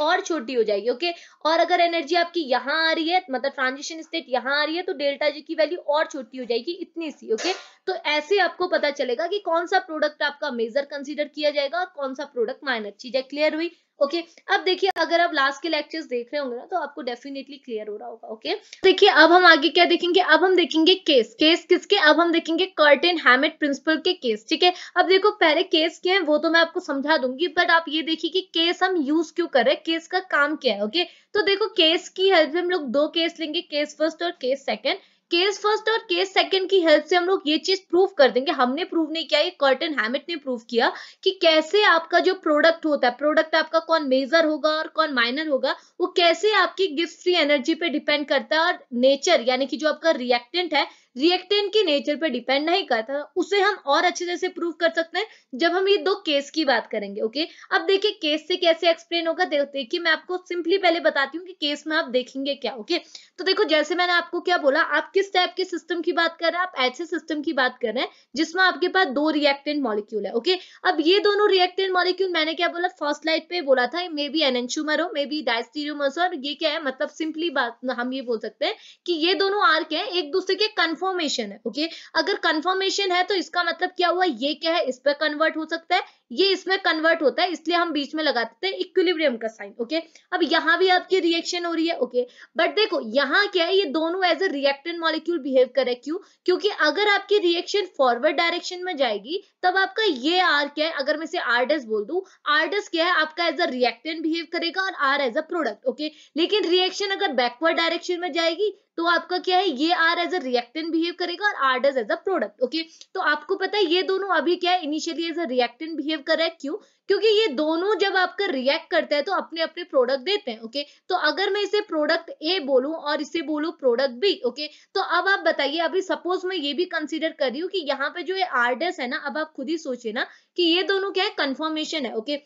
और छोटी हो जाएगी ओके और अगर एनर्जी आपकी यहाँ आ रही है मतलब ट्रांजिशन स्टेट यहाँ आ रही है तो डेल्टा जी की वैल्यू और छोटी हो जाएगी इतनी सी ओके तो ऐसे आपको पता चलेगा कि कौन सा प्रोडक्ट आपका मेजर कंसिडर किया जाएगा और कौन सा प्रोडक्ट माइनर है क्लियर हुई ओके okay? अब देखिए अगर आप लास्ट के लेक्चर्स देख रहे होंगे ना तो आपको डेफिनेटली क्लियर हो रहा होगा ओके okay? देखिए अब हम आगे क्या देखेंगे अब हम देखेंगे केस केस किसके अब हम देखेंगे कर्टेन हैमेट प्रिंसिपल के केस ठीक है अब देखो पहले केस क्या है वो तो मैं आपको समझा दूंगी बट आप ये देखिए कि केस हम यूज क्यों कर रहे हैं केस का काम क्या है ओके okay? तो देखो केस की हेल्प हम लोग दो केस लेंगे केस फर्स्ट और केस सेकेंड केस फर्स्ट और केस सेकंड की हेल्प से हम लोग ये चीज प्रूव कर देंगे हमने प्रूव नहीं किया ये कर्टन हैमिट ने प्रूव किया कि कैसे आपका जो प्रोडक्ट होता है प्रोडक्ट आपका कौन मेजर होगा और कौन माइनर होगा वो कैसे आपकी गिफ्ट फ्री एनर्जी पे डिपेंड करता है और नेचर यानी कि जो आपका रिएक्टेंट है रिएक्टेंट के नेचर पर डिपेंड नहीं करता उसे हम और अच्छे तरह से प्रूव कर सकते हैं जब हम ये दो केस की बात करेंगे ओके अब देखिए केस से कैसे एक्सप्लेन होगा देखिए मैं आपको सिंपली पहले बताती हूँ कि केस में आप देखेंगे क्या ओके तो देखो जैसे मैंने आपको क्या बोला आप किस टाइप के सिस्टम की बात कर रहे हैं आप ऐसे सिस्टम की बात कर रहे हैं जिसमें आपके पास दो रिएक्टेंट मॉलिक्यूल है ओके अब ये दोनों रिएक्टेंट मॉलिक्यूल मैंने क्या बोला फर्स्ट लाइट पे बोला था मे बी एनशूमर हो मे बी डायस्टीरियोमर हो और ये क्या है मतलब सिंपली बात हम ये बोल सकते हैं कि ये दोनों आर्क है एक दूसरे के कन्फर्म कंफर्मेशन है ओके okay? अगर कंफर्मेशन है तो इसका मतलब क्या हुआ ये क्या है इस पर कन्वर्ट हो सकता है ये इसमें कन्वर्ट होता है इसलिए हम बीच में लगाते हैं इक्विलिब्रियम का साइन ओके अब यहाँ भी आपकी रिएक्शन हो रही है ओके बट देखो यहाँ क्या है ये दोनों as a reacted molecule behave करे क्यों क्योंकि अगर आपकी रिएक्शन फॉरवर्ड डायरेक्शन में जाएगी तब आपका ये आर क्या है अगर मैं इसे आरडेस बोल दू आरडेस क्या है आपका एज अ रिएक्टेड बिहेव करेगा और R as a product okay लेकिन रिएक्शन अगर बैकवर्ड डायरेक्शन में जाएगी तो आपका क्या है ये R as a reactant behave करेगा और R does as a product okay तो आपको पता है ये दोनों अभी क्या है initially as a reactant behave correct क्यों क्योंकि ये दोनों जब आपका रिएक्ट करता है तो अपने अपने प्रोडक्ट देते हैं ओके तो अगर मैं इसे प्रोडक्ट ए बोलूं और इसे बोलूं प्रोडक्ट बी ओके तो अब आप बताइए अभी सपोज मैं ये भी कंसीडर कर रही हूँ कि यहाँ पे जो ये आर्डस है ना अब आप खुद ही सोचे ना कि ये दोनों क्या है कंफर्मेशन है ओके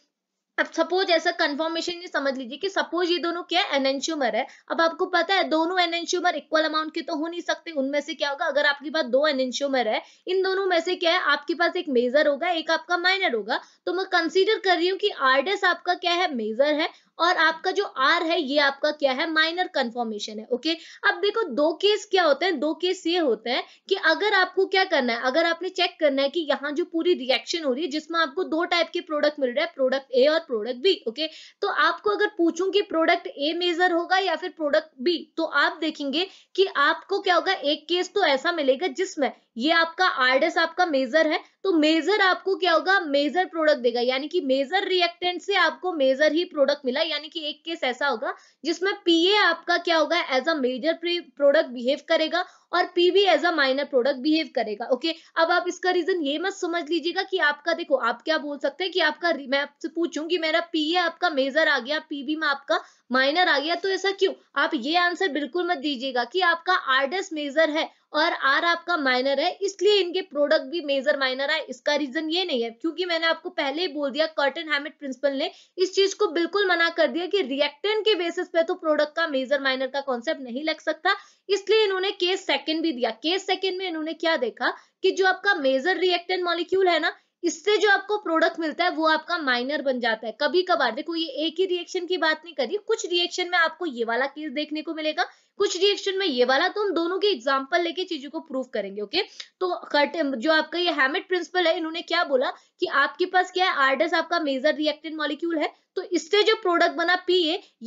अब सपोज ऐसा कंफर्मेशन ये समझ लीजिए कि सपोज ये दोनों क्या है एनेंशुमर है अब आपको पता है दोनों एनेंशुमर इक्वल अमाउंट के तो हो नहीं सकते उनमें से क्या होगा अगर आपके पास दो एनेंशुमर है इन दोनों में से क्या है आपके पास एक मेजर होगा एक आपका माइनर होगा तो मैं कंसीडर कर रही हूँ कि आरडेस आपका क्या है मेजर है और आपका जो आर है ये आपका क्या है माइनर कन्फर्मेशन है ओके अब देखो दो केस क्या होते हैं दो केस ये होते हैं कि अगर आपको क्या करना है अगर आपने चेक करना है कि यहाँ जो पूरी रिएक्शन हो रही है जिसमें आपको दो टाइप के प्रोडक्ट मिल रहे हैं प्रोडक्ट ए और प्रोडक्ट बी ओके तो आपको अगर पूछूं कि प्रोडक्ट ए मेजर होगा या फिर प्रोडक्ट बी तो आप देखेंगे कि आपको क्या होगा एक केस तो ऐसा मिलेगा जिसमें ये आपका आरडेस आपका मेजर है तो मेजर आपको क्या होगा मेजर प्रोडक्ट देगा यानी कि मेजर रिएक्टेंट से आपको मेजर ही प्रोडक्ट मिला यानी कि एक केस ऐसा होगा जिसमें पीए आपका क्या होगा as a major product behave करेगा और PV as a minor product behave करेगा ओके अब आप इसका रीजन ये मत समझ लीजिएगा कि आपका देखो आप क्या बोल सकते हैं कि आपका मैं आपसे पूछूं कि मेरा पी ए आपका मेजर आ गया पीबी में आपका माइनर आ गया तो ऐसा क्यों आप ये आंसर बिल्कुल मत दीजिएगा कि आपका आरडस मेजर है और आर आपका माइनर है इसलिए इनके प्रोडक्ट भी मेजर माइनर है इसका रीजन ये नहीं है क्योंकि मैंने आपको पहले ही बोल दिया कर्टन हैमिट प्रिंसिपल ने इस चीज को बिल्कुल मना कर दिया कि रिएक्टेंट के बेसिस पे तो प्रोडक्ट का मेजर माइनर का कॉन्सेप्ट नहीं लग सकता इसलिए इन्होंने केस सेकंड भी दिया केस सेकंड में इन्होंने क्या देखा कि जो आपका मेजर रिएक्टेंट मॉलिक्यूल है ना इससे जो आपको प्रोडक्ट मिलता है वो आपका माइनर बन जाता है कभी कभार देखो ये एक ही रिएक्शन की बात नहीं करी कुछ रिएक्शन में आपको ये वाला केस देखने को मिलेगा कुछ रिएक्शन में ये वाला तो हम दोनों के एग्जाम्पल लेके चीजों को प्रूफ करेंगे ओके तो जो आपका ये हैमेट प्रिंसिपल है इन्होंने क्या बोला कि आपके पास क्या है आरडेस आपका मेजर रिएक्टेंट मॉलिक्यूल है तो इससे जो प्रोडक्ट बना पी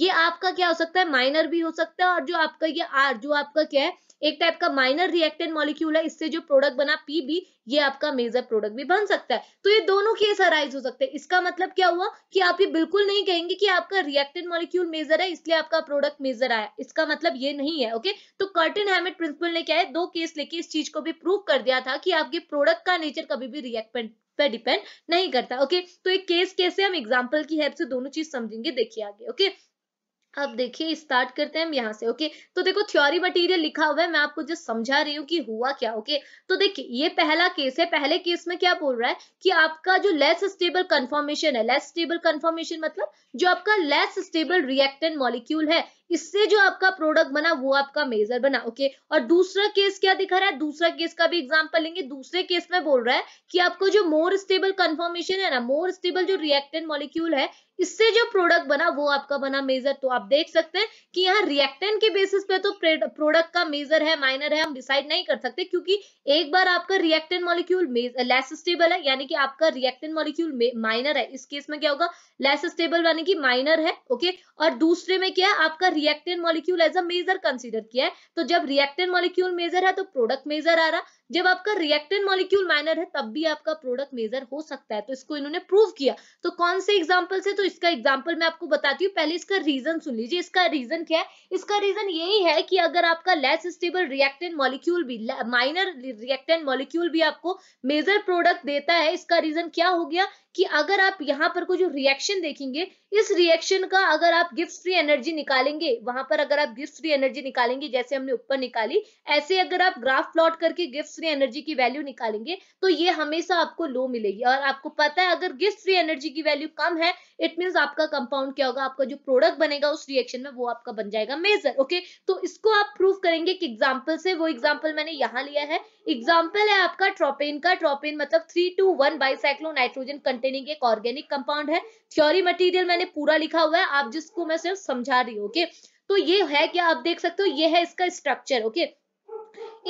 ये आपका क्या हो सकता है माइनर भी हो सकता है और जो आपका ये आर जो आपका क्या है एक टाइप का माइनर रिएक्टेंट मॉलिक्यूल है इससे जो प्रोडक्ट बना पी बी ये आपका मेजर प्रोडक्ट भी बन सकता है तो ये दोनों केस अराइज हो सकते हैं इसका मतलब क्या हुआ कि आप ये बिल्कुल नहीं कहेंगे कि आपका रिएक्टेंट मॉलिक्यूल मेजर है इसलिए आपका प्रोडक्ट मेजर आया इसका मतलब ये नहीं है ओके तो कर्टिन हैमेट प्रिंसिपल ने क्या है दो केस लेके इस चीज को भी प्रूव कर दिया था कि आपके प्रोडक्ट का नेचर कभी भी रिएक्टेंट पे डिपेंड नहीं करता ओके तो एक केस कैसे हम एग्जाम्पल की हेल्प से दोनों चीज समझेंगे देखिए आगे ओके अब देखिए स्टार्ट करते हैं हम यहाँ से ओके तो देखो थ्योरी मटेरियल लिखा हुआ है मैं आपको जो समझा रही हूँ कि हुआ क्या ओके तो देखिए ये पहला केस है पहले केस में क्या बोल रहा है कि आपका जो लेस स्टेबल कंफॉर्मेशन है लेस स्टेबल कन्फॉर्मेशन मतलब जो आपका लेस स्टेबल रिएक्टेंट मॉलिक्यूल है इससे जो आपका प्रोडक्ट बना वो आपका मेजर बना ओके और दूसरा केस क्या दिखा रहा है दूसरा केस का भी एग्जाम्पल लेंगे दूसरे केस में बोल रहा है कि आपको जो मोर स्टेबल कन्फर्मेशन है ना मोर स्टेबल जो रिएक्टेंट मॉलिक्यूल है इससे जो प्रोडक्ट बना वो आपका बना मेजर तो आप देख सकते हैं कि यहाँ रिएक्टेंट के बेसिस पे तो प्रोडक्ट का मेजर है माइनर है हम डिसाइड नहीं कर सकते क्योंकि एक बार आपका रिएक्टेंट मॉलिक्यूल लेस स्टेबल है यानी कि आपका रिएक्टेंट मॉलिक्यूल माइनर है इस केस में क्या होगा लेस स्टेबल यानी कि माइनर है ओके और दूसरे में क्या है आपका reactant molecule as a major consider किया है तो जब रिएक्टेंट मॉलिक्यूल मेजर है तो प्रोडक्ट मेजर आ रहा जब आपका रिएक्टेंट मॉलिक्यूल माइनर है तब भी आपका प्रोडक्ट मेजर हो सकता है तो इसको इन्होंने प्रूव किया तो कौन से एग्जाम्पल से तो इसका एग्जाम्पल मैं आपको बताती हूँ पहले इसका रीजन सुन लीजिए इसका रीजन क्या है इसका रीजन यही है कि अगर आपका लेस स्टेबल रिएक्टेंट मॉलिक्यूल भी माइनर रिएक्टेंट मॉलिक्यूल भी आपको मेजर प्रोडक्ट देता है इसका रीजन क्या हो गया कि अगर आप यहाँ पर को जो रिएक्शन देखेंगे इस रिएक्शन का अगर आप गिफ्ट फ्री एनर्जी निकालेंगे वहां पर अगर आप गिफ्ट फ्री एनर्जी निकालेंगे जैसे हमने ऊपर निकाली ऐसे अगर आप ग्राफ प्लॉट करके गिफ्ट फ्री एनर्जी की वैल्यू निकालेंगे तो ये हमेशा आपको लो मिलेगी और आपको पता है अगर गिफ्ट फ्री एनर्जी की वैल्यू कम है इट मीन आपका कंपाउंड क्या होगा आपका जो प्रोडक्ट बनेगा उस रिएक्शन में वो आपका बन जाएगा मेजर ओके तो इसको आप प्रूव करेंगे कि एग्जाम्पल से वो एग्जाम्पल मैंने यहाँ लिया है एग्जाम्पल है आपका ट्रोपेन का ट्रोपेन मतलब three two one bicyclo nitrogen containing एक ऑर्गेनिक कंपाउंड है थ्योरी मटीरियल मैंने पूरा लिखा हुआ है आप जिसको मैं सिर्फ समझा रही हूँ ओके तो ये है क्या आप देख सकते हो ये है इसका स्ट्रक्चर ओके okay?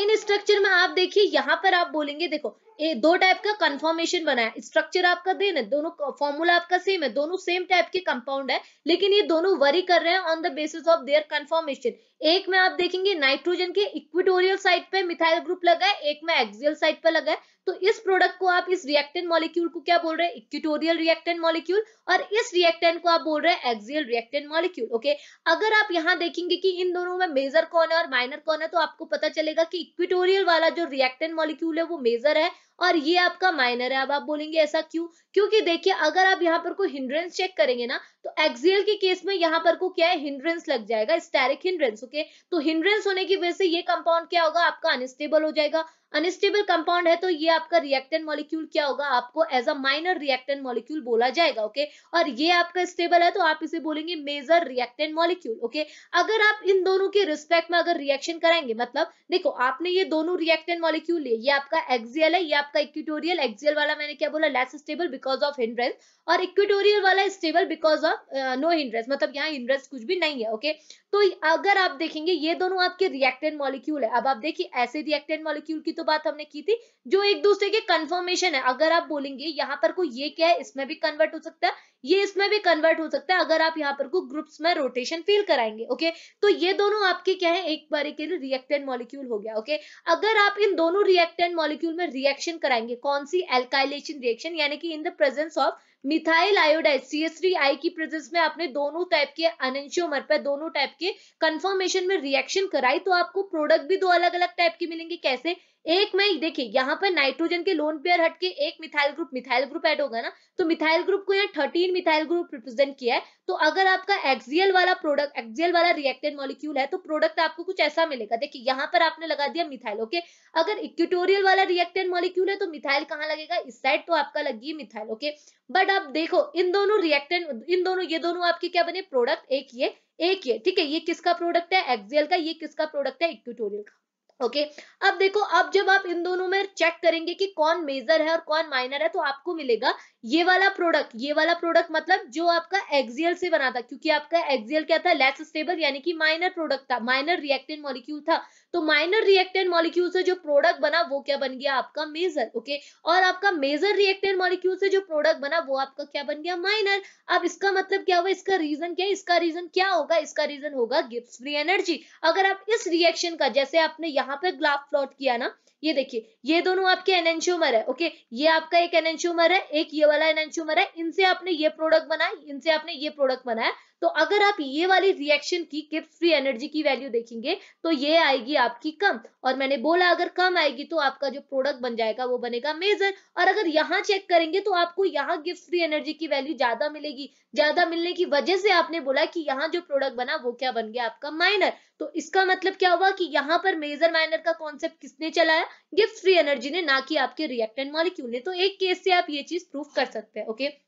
इन स्ट्रक्चर में आप देखिए यहाँ पर आप बोलेंगे देखो ए, दो टाइप का कंफर्मेशन बना है स्ट्रक्चर आपका देन है दोनों फॉर्मूला आपका सेम है दोनों सेम टाइप के कंपाउंड है लेकिन ये दोनों वरी कर रहे हैं on the basis of their conformation एक में आप देखेंगे नाइट्रोजन के इक्विटोरियल साइड पे मिथाइल ग्रुप लगा है एक में एक्सियल साइड पे लगा है तो इस प्रोडक्ट को आप इस रिएक्टेंट मॉलिक्यूल को क्या बोल रहे हैं इक्विटोरियल रिएक्टेंट मॉलिक्यूल और इस रिएक्टेंट को आप बोल रहे हैं एक्सियल रिएक्टेंट मॉलिक्यूल ओके अगर आप यहाँ देखेंगे कि इन दोनों में मेजर कौन है और माइनर कौन है तो आपको पता चलेगा कि इक्विटोरियल वाला जो रिएक्टेंट मॉलिक्यूल है वो मेजर है और ये आपका माइनर है अब आप बोलेंगे ऐसा क्यों क्योंकि देखिए अगर आप यहाँ पर कोई हिंड्रेंस चेक करेंगे ना तो एक्सियल के केस में यहाँ पर को क्या है हिंड्रेंस लग जाएगा स्टेरिक हिंड्रेंस ओके तो हिंड्रेंस होने की वजह से ये कंपाउंड क्या होगा आपका अनस्टेबल हो जाएगा अनस्टेबल कंपाउंड है तो ये आपका रिएक्टेंट मॉलिक्यूल क्या होगा आपको as a minor reactant molecule बोला जाएगा ओके और ये आपका स्टेबल है तो आप इसे बोलेंगे मेजर रिएक्टेंट मॉलिक्यूल ओके अगर आप इन दोनों के रिस्पेक्ट में अगर रिएक्शन कराएंगे मतलब देखो आपने ये दोनों रिएक्टेंट मॉलिक्यूल लिए ये आपका एक्सियल है ये आपका इक्विटोरियल एक्सियल वाला मैंने क्या बोला less stable because of hindrance और इक्विटोरियल वाला stable because of no hindrance मतलब यहाँ हिंड्रेंस कुछ भी नहीं है ओके तो अगर आप देखेंगे ये दोनों आपके रिएक्टेंट मॉलिक्यूल है अब आप देखिए ऐसे रिएक्टेंट मॉलिक्यूल की तो तो बात हमने की थी जो एक दूसरे के कंफर्मेशन है अगर आप बोलेंगे यहाँ पर को ये क्या है इसमें भी कन्वर्ट हो सकता है ये इसमें भी कन्वर्ट हो सकता है अगर आप यहाँ पर को ग्रुप्स में रोटेशन फील कराएंगे ओके तो ये दोनों आपके क्या है एक बार के लिए रिएक्टेंट मॉलिक्यूल हो गया ओके अगर आप इन दोनों रिएक्टेड मॉलिक्यूल में रिएक्शन कराएंगे कौन सी एल्काइलेशन रिएक्शन यानी कि in the presence of methyl iodide C I की प्रेजेंस में आपने दोनों टाइप के अनशियोमर पर दोनों टाइप के कंफर्मेशन में रिएक्शन कराई तो आपको प्रोडक्ट भी दो अलग अलग टाइप के मिलेंगे कैसे एक में देखिए यहाँ पर नाइट्रोजन के लोन पेयर हटके एक methyl group methyl group add होगा ना तो मिथाइल ग्रुप को यहाँ थर्टीन मिथाइल ग्रुप रिप्रेजेंट किया है तो अगर आपका एक्सियल वाला प्रोडक्ट एक्सियल वाला रिएक्टेड मॉलिक्यूल है तो प्रोडक्ट आपको कुछ ऐसा मिलेगा देखिए यहाँ पर आपने लगा दिया मिथाइल ओके अगर इक्विटोरियल वाला रिएक्टेड मॉलिक्यूल है तो मिथाइल कहाँ लगेगा इस साइड तो आपका लगी मिथाइल ओके बट आप देखो इन दोनों रिएक्टेड इन दोनों ये दोनों आपके क्या बने प्रोडक्ट एक ये एक ये ठीक है ये किसका प्रोडक्ट है एक्सियल का ये किसका प्रोडक्ट है इक्विटोरियल का ओके okay. अब देखो अब जब आप इन दोनों में चेक करेंगे कि कौन मेजर है और कौन माइनर है तो आपको मिलेगा ये वाला प्रोडक्ट ये वाला प्रोडक्ट मतलब जो आपका एक्सियल से बना था क्योंकि आपका एक्सियल क्या था लेस स्टेबल यानी कि माइनर प्रोडक्ट था माइनर रिएक्टिव मॉलिक्यूल था तो माइनर रिएक्टेंट मॉलिक्यूल से जो प्रोडक्ट बना वो क्या बन गया आपका मेजर ओके और आपका मेजर रिएक्टेंट मॉलिक्यूल से जो प्रोडक्ट बना वो आपका क्या बन गया माइनर अब इसका मतलब क्या हुआ इसका रीजन क्या है इसका रीजन क्या होगा इसका रीजन होगा गिफ्ट फ्री एनर्जी अगर आप इस रिएक्शन का जैसे आपने यहाँ पे ग्लाफ प्लॉट किया ना ये देखिए ये दोनों आपके एनेंशियोमर है ओके ये आपका एक एनेंशियोमर है एक ये वाला एनेंशियोमर है इनसे आपने ये प्रोडक्ट बनाया इनसे आपने ये प्रोडक्ट बनाया तो अगर आप ये वाली रिएक्शन की किप्स फ्री एनर्जी की वैल्यू देखेंगे तो ये आएगी आपकी कम और मैंने बोला अगर कम आएगी तो आपका जो प्रोडक्ट बन जाएगा वो बनेगा मेजर और अगर यहाँ चेक करेंगे तो आपको यहाँ गिफ्ट फ्री एनर्जी की वैल्यू ज्यादा मिलेगी ज्यादा मिलने की वजह से आपने बोला कि यहाँ जो प्रोडक्ट बना वो क्या बन गया आपका माइनर तो इसका मतलब क्या हुआ कि यहाँ पर मेजर माइनर का कॉन्सेप्ट किसने चलाया गिफ्ट फ्री एनर्जी ने ना कि आपके रिएक्टेंट मॉलिक्यूल ने तो एक केस से आप ये चीज प्रूफ कर सकते हैं ओके okay?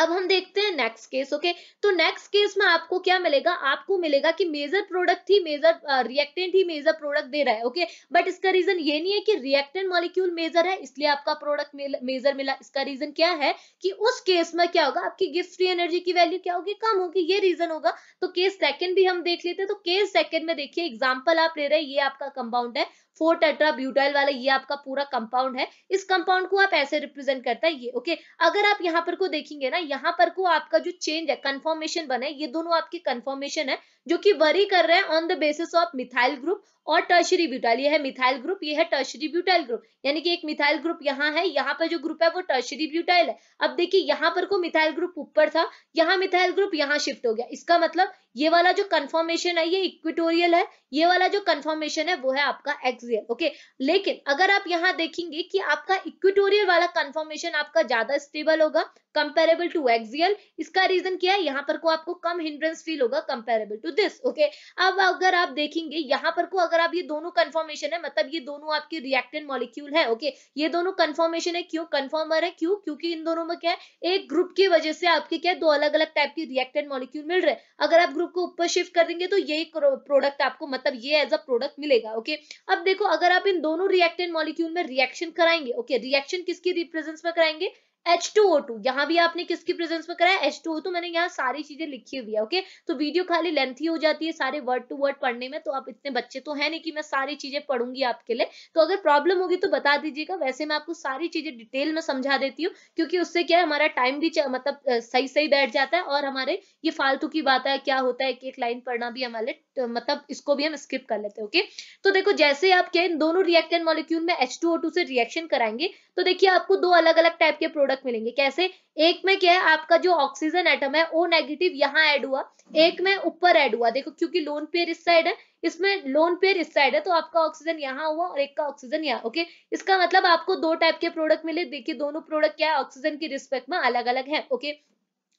अब हम देखते हैं नेक्स्ट केस ओके तो नेक्स्ट केस में आपको क्या मिलेगा आपको मिलेगा कि मेजर प्रोडक्ट ही मेजर रिएक्टेंट uh, ही मेजर प्रोडक्ट दे रहा है ओके बट इसका रीजन ये नहीं है कि रिएक्टेंट मॉलिक्यूल मेजर है इसलिए आपका प्रोडक्ट मेजर मिला इसका रीजन क्या है कि उस केस में क्या होगा आपकी गिफ्ट फ्री एनर्जी की वैल्यू क्या होगी कम होगी ये रीजन होगा तो केस सेकंड भी हम देख लेते हैं तो केस सेकंड में देखिए एग्जाम्पल आप ले रहे हैं ये आपका कंपाउंड है फोर टेट्रा ब्यूटाइल वाला ये आपका पूरा कंपाउंड है इस कंपाउंड को आप ऐसे रिप्रेजेंट करता है ये ओके अगर आप यहाँ पर को देखेंगे ना यहाँ पर को आपका जो चेंज है बना बने ये दोनों आपकी कन्फर्मेशन है जो कि वरी कर रहे हैं on the basis of methyl group और टर्शरी ब्यूटाइल ये है मिथाइल ग्रुप ये है टर्शरी ब्यूटाइल ग्रुप यानी कि एक मिथाइल ग्रुप यहाँ है यहाँ पर जो ग्रुप है वो टर्शरी ब्यूटाइल है अब देखिए यहाँ पर को मिथाइल ग्रुप ऊपर था यहाँ मिथाइल ग्रुप यहाँ शिफ्ट हो गया इसका मतलब ये वाला जो कन्फर्मेशन है ये इक्विटोरियल है ये वाला जो कन्फर्मेशन है वो है आपका एक्सियल ओके लेकिन अगर आप यहाँ देखेंगे कि आपका इक्विटोरियल वाला कन्फर्मेशन आपका ज्यादा स्टेबल होगा कंपेरेबल टू एक्सियल इसका रीजन क्या है यहाँ पर को आपको कम हिंड्रेंस फील होगा कंपेरेबल टू दिस ओके अब अगर आप देखेंगे यहाँ पर को अगर आप ये दोनों कंफर्मेशन है मतलब ये दोनों आपके रिएक्टेड मॉलिक्यूल है ओके ये दोनों कंफर्मेशन है क्यों कंफर्मर है क्यों क्योंकि इन दोनों में क्या है एक ग्रुप की वजह से आपके क्या दो अलग अलग टाइप के रिएक्टेड मॉलिक्यूल मिल रहे हैं अगर आप ग्रुप को ऊपर शिफ्ट कर देंगे तो यही प्रोडक्ट आपको मतलब ये एज अ प्रोडक्ट मिलेगा ओके अब देखो अगर आप इन दोनों रिएक्टेड मॉलिक्यूल में रिएक्शन कराएंगे ओके रिएक्शन किसकी रिप्रेजेंस में कराएंगे H2O2 यहाँ भी आपने किसकी प्रेजेंस में कराया H2O2 तो मैंने यहाँ सारी चीजें लिखी हुई है ओके तो वीडियो खाली लेंथी हो जाती है सारे वर्ड टू वर्ड पढ़ने में तो आप इतने बच्चे तो है नहीं कि मैं सारी चीजें पढ़ूंगी आपके लिए तो अगर प्रॉब्लम होगी तो बता दीजिएगा वैसे मैं आपको सारी चीजें डिटेल में समझा देती हूँ क्योंकि उससे क्या है हमारा टाइम भी मतलब सही सही बैठ जाता है और हमारे ये फालतू की बात है क्या होता है एक एक लाइन पढ़ना भी हमारे तो मतलब इसको भी हम स्किप कर लेते हैं ओके तो देखो जैसे आप क्या इन दोनों रिएक्टेंट मॉलिक्यूल में H2O2 से रिएक्शन कराएंगे तो देखिए आपको दो अलग अलग टाइप के प्रोडक्ट प्रोडक्ट मिलेंगे कैसे एक में क्या है आपका जो ऑक्सीजन एटम है ओ नेगेटिव यहाँ ऐड हुआ एक में ऊपर ऐड हुआ देखो क्योंकि लोन पेयर इस साइड है इसमें लोन पेयर इस साइड है तो आपका ऑक्सीजन यहाँ हुआ और एक का ऑक्सीजन यहाँ ओके इसका मतलब आपको दो टाइप के प्रोडक्ट मिले देखिए दोनों प्रोडक्ट क्या है ऑक्सीजन के रिस्पेक्ट में अलग अलग है ओके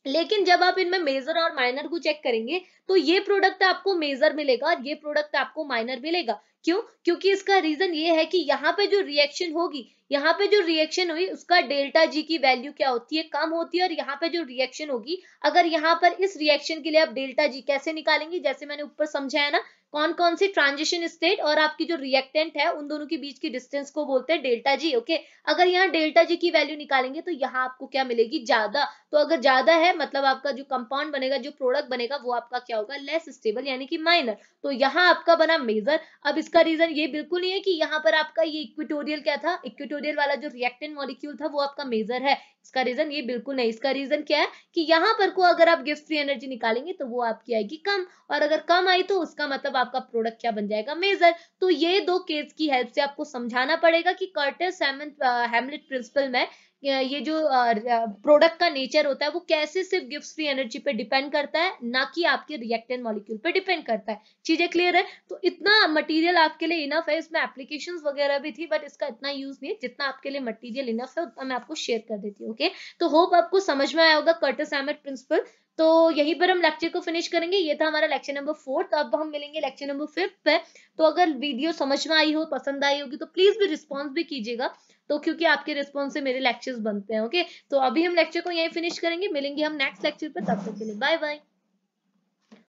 लेकिन जब आप इनमें मेजर और माइनर को चेक करेंगे तो ये प्रोडक्ट आपको मेजर मिलेगा और ये प्रोडक्ट आपको माइनर मिलेगा क्यों क्योंकि इसका रीजन ये है कि यहाँ पे जो रिएक्शन होगी यहाँ पे जो रिएक्शन हुई उसका डेल्टा जी की वैल्यू क्या होती है कम होती है और यहाँ पे जो रिएक्शन होगी अगर यहाँ पर इस रिएक्शन के लिए आप डेल्टा जी कैसे निकालेंगे जैसे मैंने ऊपर समझाया ना कौन कौन सी ट्रांजिशन स्टेट और आपकी जो रिएक्टेंट है उन दोनों के बीच की डिस्टेंस को बोलते हैं डेल्टा जी ओके अगर यहाँ डेल्टा जी की वैल्यू निकालेंगे तो यहाँ आपको क्या मिलेगी ज्यादा तो अगर ज्यादा है मतलब आपका जो कंपाउंड बनेगा जो प्रोडक्ट बनेगा वो आपका क्या होगा लेस स्टेबल यानी कि माइनर तो यहाँ आपका बना मेजर अब इसका रीजन ये बिल्कुल नहीं है कि यहाँ पर आपका ये इक्विटोरियल क्या था इक्विटोरियल वाला जो रिएक्टेंट मॉलिक्यूल था वो आपका मेजर है इसका रीजन ये बिल्कुल नहीं इसका रीजन क्या है कि यहाँ पर को अगर आप गिफ्ट फ्री एनर्जी निकालेंगे तो वो आपकी आएगी कम और अगर कम आई तो उसका मतलब आपका प्रोडक्ट क्या बन जाएगा मेजर तो ये दो केस की हेल्प से आपको समझाना पड़ेगा कि कर्टिस हेमलेट प्रिंसिपल में ये जो प्रोडक्ट का नेचर होता है वो कैसे सिर्फ गिफ्ट फ्री एनर्जी पे डिपेंड करता है ना कि आपके रिएक्टेंट मॉलिक्यूल पे डिपेंड करता है चीजें क्लियर है तो इतना मटेरियल आपके लिए इनफ है इसमें एप्लीकेशन वगैरह भी थी बट इसका इतना यूज नहीं है जितना आपके लिए मटीरियल इनफ है उतना मैं आपको शेयर कर देती हूँ ओके तो होप आपको समझ में आया होगा कर्टस एमेट प्रिंसिपल तो यहीं पर हम लेक्चर को फिनिश करेंगे ये था हमारा लेक्चर नंबर फोर्थ अब हम मिलेंगे लेक्चर नंबर फिफ्थ पे तो अगर वीडियो समझ में आई हो पसंद आई होगी तो प्लीज भी रिस्पॉन्स भी कीजिएगा तो क्योंकि आपके रिस्पॉन्स से मेरे लेक्चर्स बनते हैं ओके तो अभी हम लेक्चर को यहीं फिनिश करेंगे मिलेंगे हम नेक्स्ट लेक्चर पर तब तक के लिए बाय बाय